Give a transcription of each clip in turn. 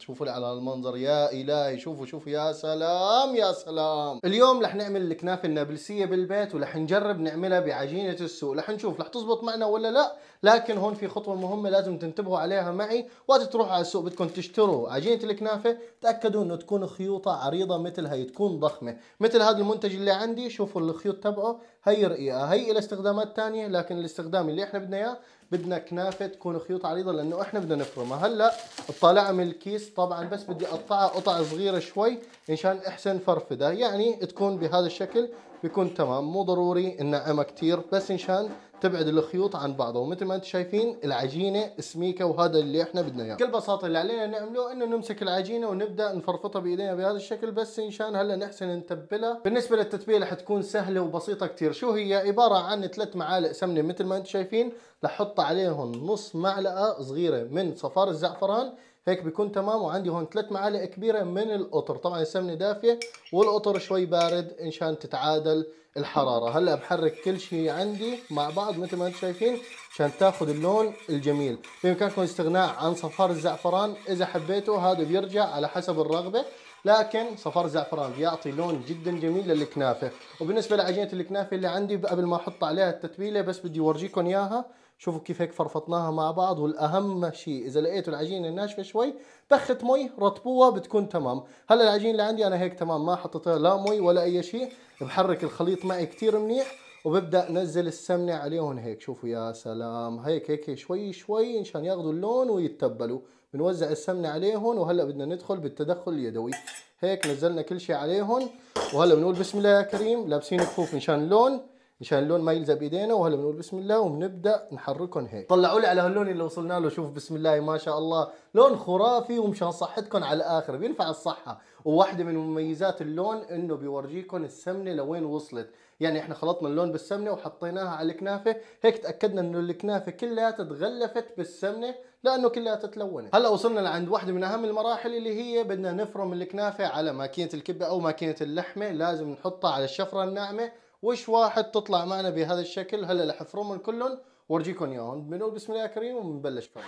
شوفوا على المنظر يا الهي شوفوا شوفوا يا سلام يا سلام اليوم رح نعمل الكنافه النابلسيه بالبيت ورح نجرب نعملها بعجينه السوق رح نشوف رح تزبط معنا ولا لا لكن هون في خطوه مهمه لازم تنتبهوا عليها معي وقت تروحوا على السوق بدكم تشتروا عجينه الكنافه تاكدوا انه تكون خيوطها عريضه مثل هي تكون ضخمه مثل هذا المنتج اللي عندي شوفوا الخيوط تبعه هي رقيقه هي الى استخدامات ثانيه لكن الاستخدام اللي احنا بدنا اياه بدنا كنافه تكون خيوط عريضه لانه احنا بدنا نفرمها هلا طالعها من الكيس طبعا بس بدي اقطعها قطع صغيره شوي مشان احسن فرفدها يعني تكون بهذا الشكل بيكون تمام مو ضروري الناعمه كثير بس مشان تبعد الخيوط عن بعضها ومثل ما انتم شايفين العجينه سميكه وهذا اللي احنا بدنا اياه بكل بساطه اللي علينا نعمله انه نمسك العجينه ونبدا نفرفطها بايدينا بهذا الشكل بس مشان هلا نحسن نتبلها بالنسبه للتتبيله حتكون سهله وبسيطه كثير شو هي عباره عن ثلاث معالق سمنه مثل ما انتم شايفين لحط عليهم نص معلقه صغيره من صفار الزعفران هيك بيكون تمام وعندي هون ثلاث معالق كبيره من القطر طبعا السمنه دافيه والقطر شوي بارد انشان تتعادل الحراره هلا بحرك كل شيء عندي مع بعض مثل ما انتم شايفين عشان تاخذ اللون الجميل بامكانكم الاستغناء عن صفار الزعفران اذا حبيته هذا بيرجع على حسب الرغبه لكن صفار الزعفران بيعطي لون جدا جميل للكنافه وبالنسبه لعجينه الكنافه اللي عندي قبل ما احط عليها التتبيله بس بدي اورجيكم اياها شوفوا كيف هيك فرفطناها مع بعض والاهم شيء اذا لقيتوا العجينه ناشفه شوي بخت مي رطبوها بتكون تمام هلا العجينه اللي عندي انا هيك تمام ما حطيتها لا مي ولا اي شيء بحرك الخليط معي كثير منيح وببدا نزل السمنه عليهم هيك شوفوا يا سلام هيك هيك شوي شوي مشان ياخذوا اللون ويتبلوا بنوزع السمنه عليهم وهلا بدنا ندخل بالتدخل اليدوي هيك نزلنا كل شيء عليهم وهلا بنقول بسم الله يا كريم لابسين كفوف مشان اللون مشان اللون ما يلزق بايدينا وهلا بنقول بسم الله وبنبدا نحركهم هيك طلعوا لي على هاللون اللي وصلنا له شوف بسم الله ما شاء الله لون خرافي ومشان صحتكم على الاخر بينفع الصحه وواحده من مميزات اللون انه بيورجيكم السمنه لوين وصلت يعني احنا خلطنا اللون بالسمنه وحطيناها على الكنافه هيك تاكدنا انه الكنافه كلها تتغلفت بالسمنه لانه كلها تتلونت هلا وصلنا لعند واحده من اهم المراحل اللي هي بدنا نفرم الكنافه على ماكينه الكبه او ماكينه اللحمه لازم نحطها على الشفره الناعمه وش واحد تطلع معنا بهذا الشكل هلا راح افرمهم كلهم وارجيكم اياهم بنقول بسم الله كريم ونبلش فرم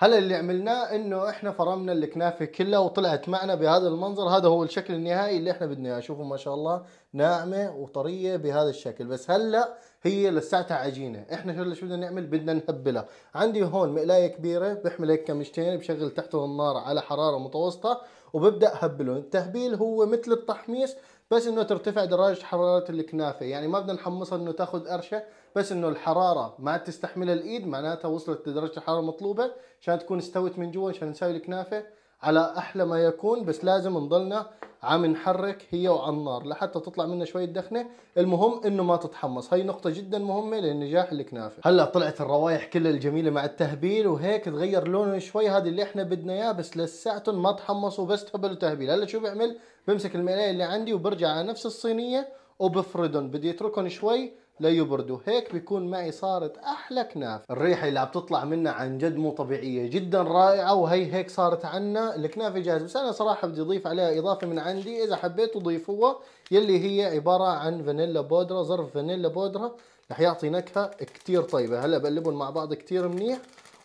هلا اللي عملناه انه احنا فرمنا الكنافه كلها وطلعت معنا بهذا المنظر هذا هو الشكل النهائي اللي احنا بدنا اياه شوفوا ما شاء الله ناعمه وطريه بهذا الشكل بس هلا هي لساتها عجينه احنا شو شو بدنا نعمل بدنا نهبلها عندي هون مقلايه كبيره بحمل هيك كمشتين بشغل تحته النار على حراره متوسطه وببدا هبله التهبيل هو مثل التحميص بس انه ترتفع درجه حراره الكنافه يعني ما بدنا نحمصها انه تاخذ قرشه بس انه الحراره ما تستحمل الايد معناتها وصلت لدرجه الحراره المطلوبه عشان تكون استوت من جوا عشان نسوي الكنافه على احلى ما يكون بس لازم نضلنا عم نحرك هي وعلى النار لحتى تطلع منها شويه دخنه المهم انه ما تتحمص هي نقطه جدا مهمه لنجاح الكنافه هلا طلعت الروايح كلها الجميله مع التهبيل وهيك تغير لونه شوي هذا اللي احنا بدنا اياه بس لساتهم ما تحمصوا بس تهبلوا تهبيل هلا شو بعمل بمسك الملاية اللي عندي وبرجع على نفس الصينيه وبفردهم بدي اتركهم شوي ليبردوا هيك بيكون معي صارت احلى كناف الريحه اللي عم تطلع منها عن جد مو طبيعيه جدا رائعه وهي هيك صارت عنا الكنافه جاهزه بس انا صراحه بدي اضيف عليها اضافه من عندي اذا حبيتوا ضيفوها يلي هي عباره عن فانيلا بودره ظرف فانيلا بودره رح يعطي نكهه كتير طيبه هلا بقلبهم مع بعض كتير منيح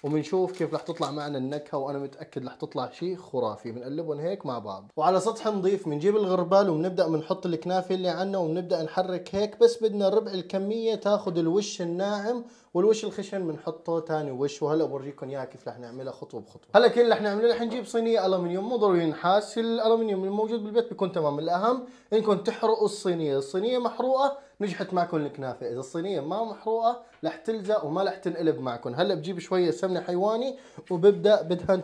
وبنشوف كيف رح تطلع معنا النكهه وانا متاكد رح تطلع شيء خرافي بنقلبهم هيك مع بعض وعلى سطح نظيف بنجيب الغربال وبنبدا بنحط الكنافه اللي عندنا وبنبدا نحرك هيك بس بدنا ربع الكميه تاخذ الوش الناعم والوش الخشن بنحطه ثاني وش وهلا بورجيكم اياها كيف رح نعملها خطوه بخطوه هلا كل اللي رح نعمله رح نجيب صينيه الومنيوم مو ضروري نحاس الالومنيوم الموجود بالبيت بيكون تمام الاهم انكم تحرقوا الصينيه الصينيه محروقه نجحت معكم الكنافه اذا الصينيه ما محروقه رح تلزق وما رح تنقلب معكم هلا بجيب شويه سمنه حيواني وببدا بدهن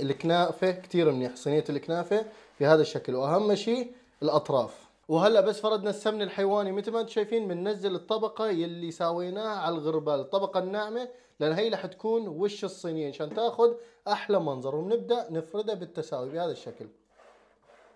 الكنافه كثير منيح صينيه الكنافه بهذا الشكل واهم شيء الاطراف وهلا بس فردنا السمن الحيواني مثل ما انتم شايفين بننزل الطبقه يلي ساويناها على الغربال الطبقه الناعمه لان هي رح تكون وش الصينيه عشان تاخذ احلى منظر وبنبدا نفردها بالتساوي بهذا الشكل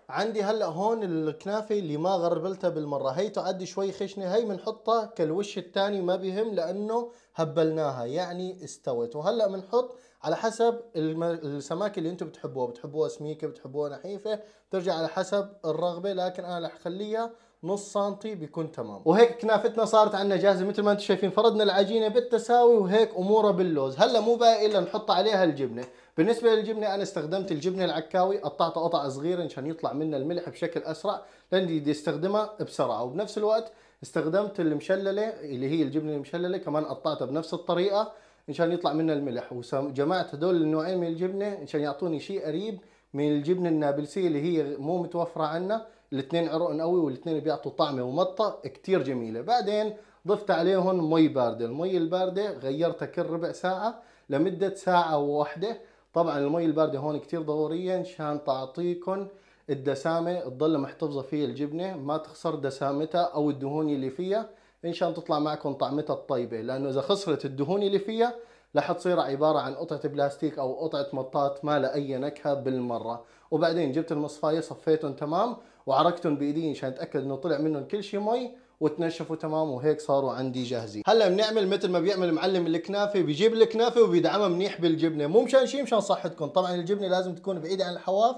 عندي هلا هون الكنافه اللي ما غربلتها بالمره هي تعدي شوي خشنه هي بنحطها كالوش الثاني ما بهم لانه هبلناها يعني استوت وهلا بنحط على حسب السماكه اللي انتم بتحبوها بتحبوها سميكه بتحبوها نحيفه بترجع على حسب الرغبه لكن انا رح اخليها نص سنتي بيكون تمام وهيك كنافتنا صارت عندنا جاهزه مثل ما انتم شايفين فردنا العجينه بالتساوي وهيك اموره باللوز هلا مو باقي الا نحط عليها الجبنه بالنسبه للجبنه انا استخدمت الجبنه العكاوي قطعتها قطع صغيره عشان يطلع منا الملح بشكل اسرع لان بدي استخدمها بسرعه وبنفس الوقت استخدمت المشلله اللي هي الجبنه المشلله كمان قطعتها بنفس الطريقه عشان يطلع منا الملح وجمعت هدول النوعين من الجبنه عشان يعطوني شيء قريب من الجبنه النابلسيه اللي هي مو متوفره عندنا الاثنين عرقن قوي والاثنين بيعطوا طعمه ومطه كتير جميله بعدين ضفت عليهم مي بارده المي البارده غيرتها كل ربع ساعه لمده ساعه واحده طبعا المي البارده هون كتير ضروريه مشان تعطيكم الدسامه تضل محتفظه فيه الجبنه ما تخسر دسامتها او الدهون اللي فيها مشان تطلع معكم طعمتها الطيبه لانه اذا خسرت الدهون اللي فيها رح تصير عبارة عن قطعة بلاستيك أو قطعة مطاط ما لها أي نكهة بالمرة وبعدين جبت المصفاية صفيتهم تمام وعركتهم بايدي مشان اتاكد انه طلع منهم كل شيء مي وتنشفوا تمام وهيك صاروا عندي جاهزين هلا بنعمل مثل ما بيعمل معلم الكنافه بيجيب الكنافه وبيدعمها منيح بالجبنه مو مشان شيء مشان صحتكم طبعا الجبنه لازم تكون بعيده عن الحواف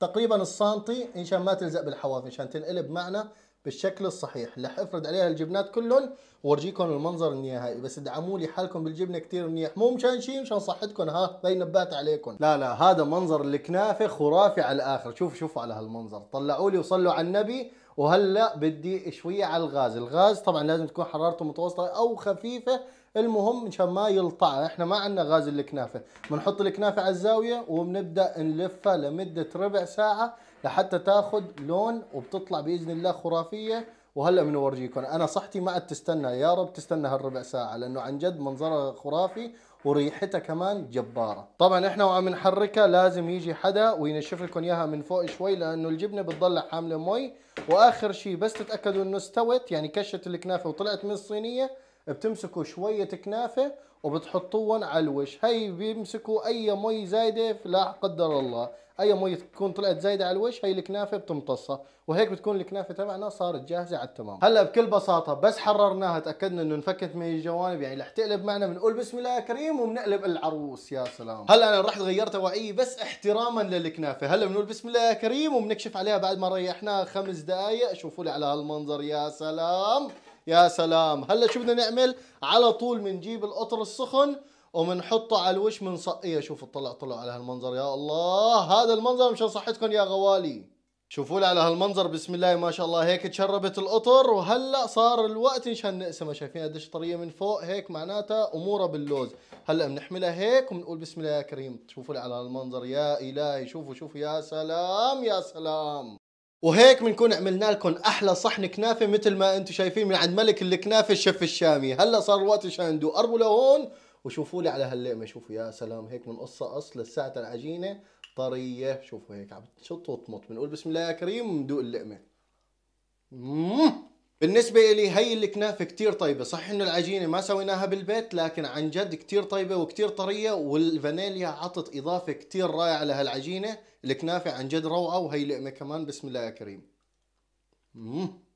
تقريبا السنتي مشان ما تلزق بالحواف مشان تنقلب معنا بالشكل الصحيح رح افرد عليها الجبنات كلهم وورجيكم المنظر النهائي بس ادعموا لي حالكم بالجبنه كثير منيح مو مشان شيء مشان صحتكم ها بين نبات عليكم لا لا هذا منظر الكنافه خرافي على الاخر شوفوا شوفوا على هالمنظر طلعوا لي وصلوا على النبي وهلا بدي شويه على الغاز الغاز طبعا لازم تكون حرارته متوسطه او خفيفه المهم مشان ما يلطع احنا ما عندنا غاز الكنافه بنحط الكنافه على الزاويه وبنبدا نلفها لمده ربع ساعه لحتى تاخذ لون وبتطلع باذن الله خرافيه وهلا بنورجيكم انا صحتي ما عاد تستنى يا رب تستنى هالربع ساعه لانه عن جد منظرها خرافي وريحتها كمان جبارة طبعا احنا وعم نحركها لازم يجي حدا وينشف لكم اياها من فوق شوي لانه الجبنة بتضل حاملة مي واخر شيء بس تتأكدوا انه استوت يعني كشت الكنافة وطلعت من الصينية بتمسكوا شوية كنافة وبتحطوهم على الوش هي بيمسكوا اي مي زايدة لا قدر الله اي مي تكون طلعت زايدة على الوش هي الكنافة بتمتصها وهيك بتكون الكنافة تبعنا صارت جاهزة على التمام هلا بكل بساطة بس حررناها تأكدنا انه انفكت من الجوانب يعني رح تقلب معنا بنقول بسم الله يا كريم وبنقلب العروس يا سلام هلا انا رحت غيرت وعي بس احتراما للكنافة هلا بنقول بسم الله يا كريم وبنكشف عليها بعد ما ريحناها خمس دقائق شوفوا لي على هالمنظر يا سلام يا سلام هلا شو بدنا نعمل على طول بنجيب القطر السخن وبنحطه على الوش صقية شوفوا طلع طلع على هالمنظر يا الله هذا المنظر مشان صحتكم يا غوالي شوفوا لي على هالمنظر بسم الله ما شاء الله هيك تشربت القطر وهلا صار الوقت مشان نقسمها شايفين قديش طريه من فوق هيك معناتها اموره باللوز هلا بنحملها هيك وبنقول بسم الله يا كريم شوفوا لي على هالمنظر يا الهي شوفوا شوفوا يا سلام يا سلام وهيك بنكون عملنا لكم احلى صحن كنافه مثل ما انتم شايفين من عند ملك الكنافه الشيف الشامي هلا صار وقت شاندو قربوا لهون وشوفوا لي على هاللقمه شوفوا يا سلام هيك من قصه اصل لساتها العجينه طريه شوفوا هيك عم تشط وتمط بنقول بسم الله يا كريم ندوق اللقمه مم. بالنسبة إلي هي الكنافة كتير طيبة صح إنه العجينة ما سويناها بالبيت لكن عن جد كتير طيبة وكتير طرية والفانيليا عطت إضافة كتير رائعة لهالعجينة الكنافة عن جد روعة وهي لقمة كمان بسم الله يا كريم مم.